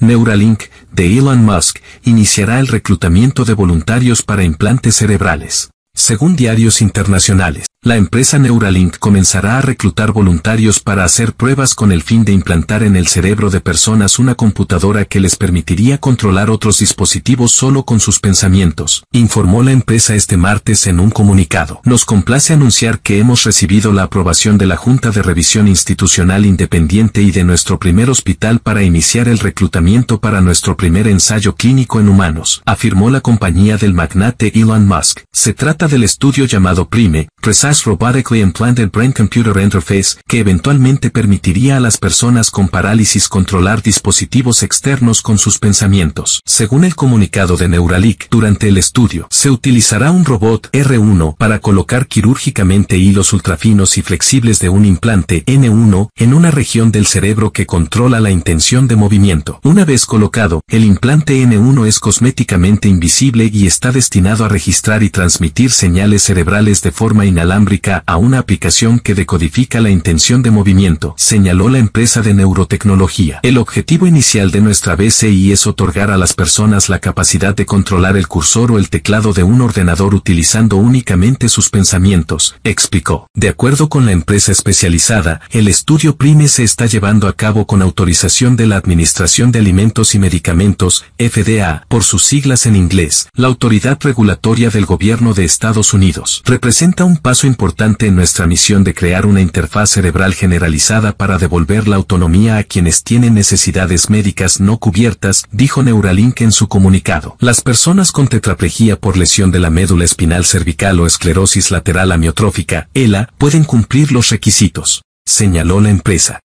Neuralink, de Elon Musk, iniciará el reclutamiento de voluntarios para implantes cerebrales, según diarios internacionales la empresa Neuralink comenzará a reclutar voluntarios para hacer pruebas con el fin de implantar en el cerebro de personas una computadora que les permitiría controlar otros dispositivos solo con sus pensamientos, informó la empresa este martes en un comunicado. Nos complace anunciar que hemos recibido la aprobación de la Junta de Revisión Institucional Independiente y de nuestro primer hospital para iniciar el reclutamiento para nuestro primer ensayo clínico en humanos, afirmó la compañía del magnate Elon Musk. Se trata del estudio llamado PRIME, Robotically Implanted Brain Computer Interface, que eventualmente permitiría a las personas con parálisis controlar dispositivos externos con sus pensamientos. Según el comunicado de Neuralink, durante el estudio, se utilizará un robot R1 para colocar quirúrgicamente hilos ultrafinos y flexibles de un implante N1 en una región del cerebro que controla la intención de movimiento. Una vez colocado, el implante N1 es cosméticamente invisible y está destinado a registrar y transmitir señales cerebrales de forma inalámbrica a una aplicación que decodifica la intención de movimiento, señaló la empresa de neurotecnología. El objetivo inicial de nuestra BCI es otorgar a las personas la capacidad de controlar el cursor o el teclado de un ordenador utilizando únicamente sus pensamientos, explicó. De acuerdo con la empresa especializada, el estudio PRIME se está llevando a cabo con autorización de la Administración de Alimentos y Medicamentos, FDA, por sus siglas en inglés, la autoridad regulatoria del gobierno de Estados Unidos. Representa un paso importante en nuestra misión de crear una interfaz cerebral generalizada para devolver la autonomía a quienes tienen necesidades médicas no cubiertas, dijo Neuralink en su comunicado. Las personas con tetraplejía por lesión de la médula espinal cervical o esclerosis lateral amiotrófica, ELA, pueden cumplir los requisitos, señaló la empresa.